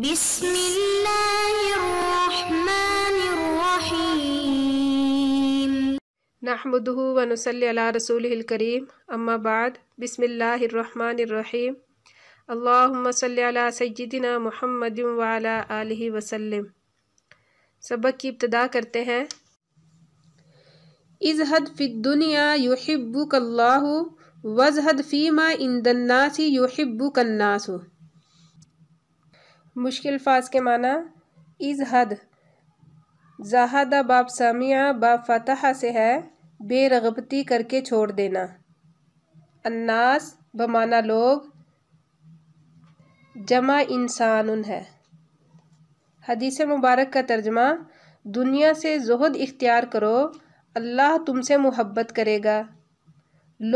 بسم الله الرحمن الرحيم نحمده ونصلي على رسوله الكريم أما بعد بسم الله الرحمن الرحيم اللهم صل على سيدنا محمد وعلى آله وسلم सबक की इब्तदा करते हैं इजहद फ़ि दुनिया युहिब्बुक अल्लाह वजहद फ़ीमा इंदन्नासी युहिब्बुक अन्नासु मुश्किल फाज के माना इज हद जहादा बाप सामिया बाप फतह से है बेरगबती करके छोड़ देना अन्नास बमाना लोग जमा इंसान है हदीस मुबारक का तर्जमा दुनिया से जहद इख्तियार करो अल्लाह तुमसे मोहब्बत करेगा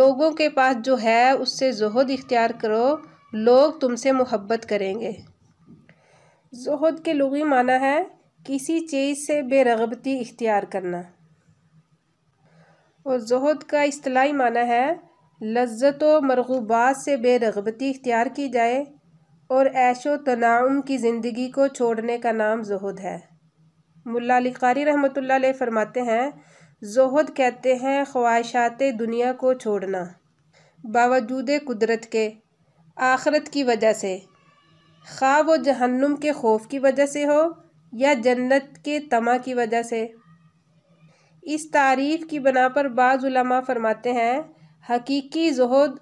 लोगों के पास जो है उससे जहद इख्तियार करो लोग तुमसे मोहब्बत करेंगे जहद के लगी माना है किसी चीज़ से बेरगबती इख्तियार करना और जहद का असलाही माना है लज्जत व मरगूबात से बेरगबती इख्तियार की जाए और ऐशो तनाउम की ज़िंदगी को छोड़ने का नाम जहद है मुल्ला अली कारी रहमत फरमाते हैं जहद कहते हैं ख्वाहिशात दुनिया को छोड़ना बावजूद कुदरत के आखरत की वजह से खा वो जहन्नुम के खौफ की वजह से हो या जन्नत के तमा की वजह से इस तारीफ़ की बना पर बाज़ुलमा फरमाते हैं हकीकी जहद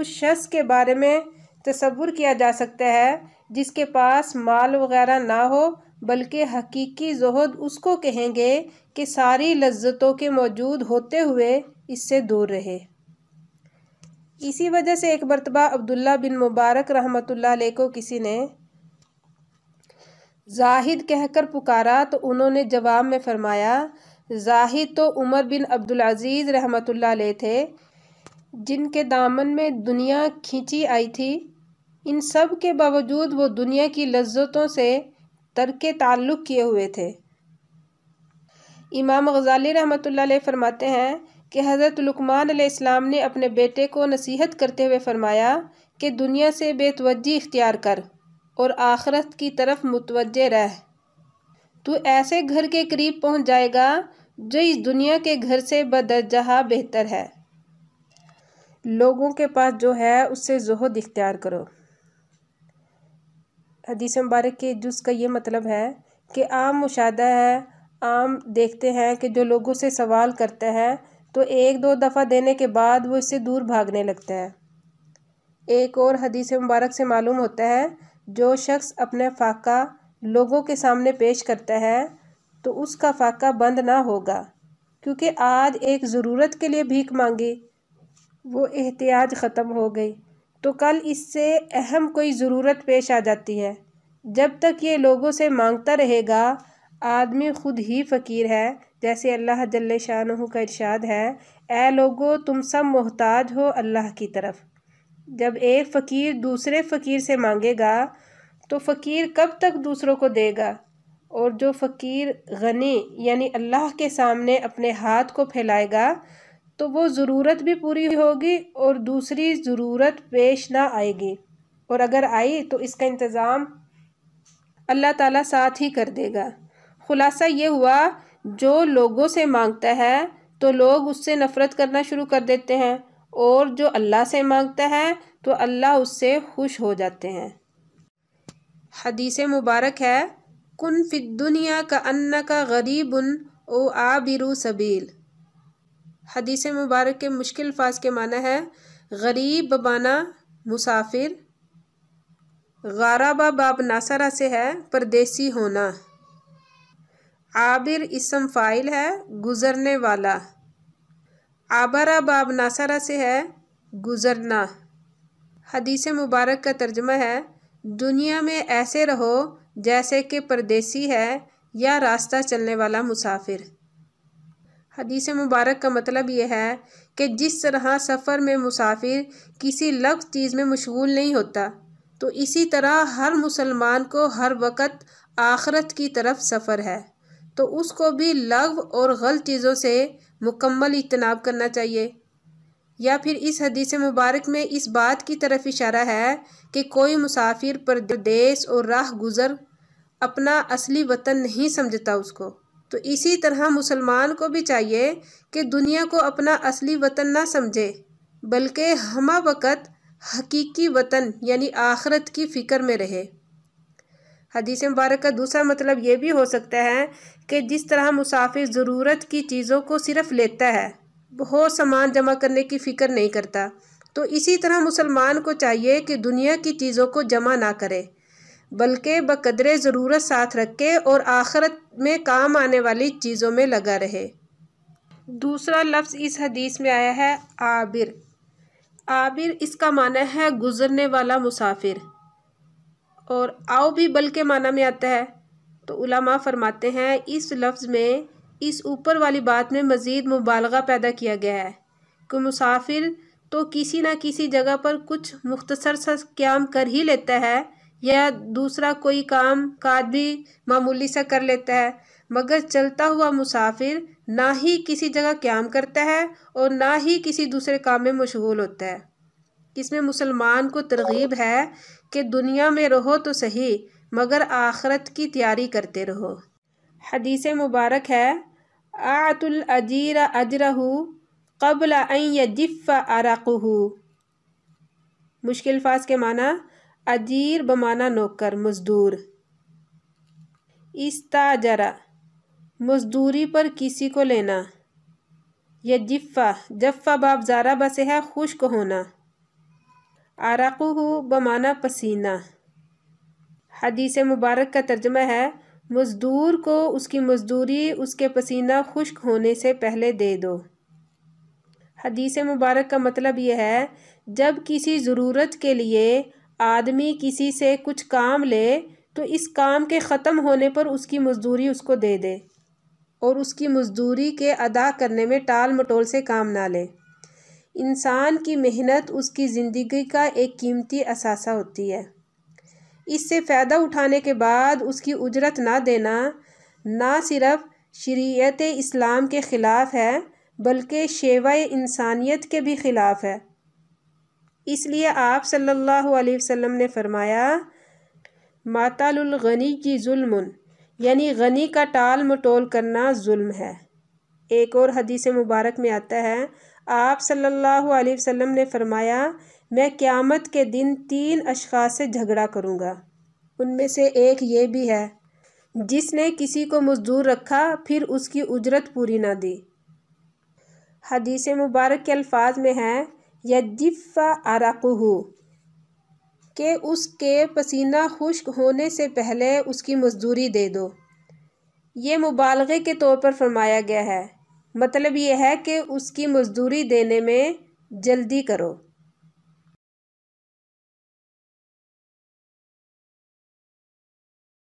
उस शख्स के बारे में तस्वुर किया जा सकता है जिसके पास माल वगैरह ना हो बल्कि हकीकी जहद उसको कहेंगे कि सारी लज्जतों के मौजूद होते हुए इससे दूर रहे इसी वजह से एक मरतबा अब्दुल्ला बिन मुबारक रहमतुल्ला को किसी ने जाहिद कहकर पुकारा तो उन्होंने जवाब में फरमाया जाहिद तो उमर बिन अब्दुलज़ीज़ रहमतुल्ला थे जिनके दामन में दुनिया खींची आई थी इन सब के बावजूद वो दुनिया की लज्जतों से तरक ताल्लुक़ किए हुए थे इमाम गजाली रहमत फ़रमाते हैं कि हज़रत लुकमान इस्लाम ने अपने बेटे को नसीहत करते हुए फरमाया कि दुनिया से बेतवजी इख्तियार कर और आखरत की तरफ मुतवजह रह तू ऐसे घर के करीब पहुँच जाएगा जो इस दुनिया के घर से बदरजहा बेहतर है लोगों के पास जो है उससे जहद इख्तियार करो हदीस मुबारक के जुज का ये मतलब है कि आम मुशाह है आम देखते हैं कि जो लोगों से सवाल करता है तो एक दो दफ़ा देने के बाद वो इससे दूर भागने लगता है एक और हदीस मुबारक से मालूम होता है जो शख्स अपने फाका लोगों के सामने पेश करता है तो उसका फाका बंद ना होगा क्योंकि आज एक ज़रूरत के लिए भीख मांगी वो एहतियात ख़त्म हो गई तो कल इससे अहम कोई ज़रूरत पेश आ जाती है जब तक ये लोगों से मांगता रहेगा आदमी खुद ही फ़कीर है जैसे अल्लाह जल्ले शाह का इरशाद है ए लोगो तुम सब मोहताज हो अल्लाह की तरफ जब एक फ़कीर दूसरे फ़कीर से मांगेगा तो फ़कीर कब तक दूसरों को देगा और जो फ़कीर गनी यानी अल्लाह के सामने अपने हाथ को फैलाएगा तो वो ज़रूरत भी पूरी होगी और दूसरी ज़रूरत पेश ना आएगी और अगर आई तो इसका इंतज़ाम अल्लाह ताला साथ ही कर देगा ख़ुलासा ये हुआ जो लोगों से मांगता है तो लोग उससे नफ़रत करना शुरू कर देते हैं और जो अल्लाह से मांगता है तो अल्लाह उससे खुश हो जाते हैं हदीस मुबारक है कुन फित दुनिया का अन्ना का गरीब उन ओ आबिरू सबील हदीस मुबारक के मुश्किल अल्फाज के माना है गरीब बाना मुसाफिर गाराबा बाब नासरा से है परदेसी होना आबिर इसम फ़ाइल है गुज़रने वाला आबरा बाब नासारा से है गुज़रना हदीस मुबारक का तर्जमा है दुनिया में ऐसे रहो जैसे कि परदेसी है या रास्ता चलने वाला मुसाफिर हदीस मुबारक का मतलब यह है कि जिस तरह सफ़र में मुसाफिर किसी लफ्ज़ चीज़ में मशगूल नहीं होता तो इसी तरह हर मुसलमान को हर वक्त आखरत की तरफ सफ़र है तो उसको भी लव और गलत चीज़ों से मुकम्मल इतनाब करना चाहिए या फिर इस हदीस मुबारक में इस बात की तरफ इशारा है कि कोई मुसाफिर प्रदेश और राह गुज़र अपना असली वतन नहीं समझता उसको तो इसी तरह मुसलमान को भी चाहिए कि दुनिया को अपना असली वतन ना समझे बल्कि हम वक़्त हकीकी वतन यानी आखरत की फ़िक्र में रहे हदीस मुबारक का दूसरा मतलब ये भी हो सकता है कि जिस तरह मुसाफिर ज़रूरत की चीज़ों को सिर्फ लेता है बहुत सामान जमा करने की फ़िक्र नहीं करता तो इसी तरह मुसलमान को चाहिए कि दुनिया की चीज़ों को जमा ना करे बल्कि बकदरे ज़रूरत साथ रखे और आखरत में काम आने वाली चीज़ों में लगा रहे दूसरा लफ्ज़ इस हदीस में आया है आबिर आबिर इसका माना है गुज़रने वाला मुसाफिर और आओ भी बल के माना में आता है तो उलामा फरमाते हैं इस लफ्ज़ में इस ऊपर वाली बात में मज़ीद मुबालगा पैदा किया गया है कि मुसाफिर तो किसी ना किसी जगह पर कुछ मुख्तसर सा क्याम कर ही लेता है या दूसरा कोई काम काज भी मामूली सा कर लेता है मगर चलता हुआ मुसाफिर ना ही किसी जगह क्याम करता है और ना ही किसी दूसरे काम में मशगूल होता है इसमें मुसलमान को तरगीब है कि दुनिया में रहो तो सही मगर आखरत की तैयारी करते रहो हदीस मुबारक है आतुल अजीर अजरहू कबल यजिफ़ अरकहू मुश्किल फास के माना अजीर बमाना नौकर मज़दूर इस्ताजरा मज़दूरी पर किसी को लेना यजिफ़ा जफ़ा बाप ज़ारा बसे है खुश्क होना आराकू हो बमाना पसीना हदीस मुबारक का तर्जमा है मज़दूर को उसकी मजदूरी उसके पसीना खुश्क होने से पहले दे दो हदीस मुबारक का मतलब यह है जब किसी ज़रूरत के लिए आदमी किसी से कुछ काम ले तो इस काम के ख़त्म होने पर उसकी मजदूरी उसको दे दे और उसकी मजदूरी के अदा करने में टाल मटोल से काम ना ले इंसान की मेहनत उसकी ज़िंदगी का एक कीमती असासा होती है इससे फ़ायदा उठाने के बाद उसकी उजरत ना देना ना सिर्फ शरीयत इस्लाम के ख़िलाफ़ है बल्कि शेवा इंसानियत के भी ख़िलाफ़ है इसलिए आप सल्लल्लाहु अलैहि वसल्लम ने फरमाया मातालगनी की जुल्म यानी गनी का टाल मटोल करना जुल्म है एक और हदीस मुबारक में आता है आप सल्लल्लाहु अलैहि वसल्लम ने फरमाया मैं क़्यामत के दिन तीन अशखास से झगड़ा करूँगा उनमें से एक ये भी है जिसने किसी को मज़दूर रखा फिर उसकी उजरत पूरी ना दी हदीस मुबारक के अल्फाज में है यजिफ़ा आराकू के उसके पसीना खुश्क होने से पहले उसकी मजदूरी दे दो ये मुबालगे के तौर पर फरमाया गया है मतलब ये है कि उसकी मज़दूरी देने में जल्दी करो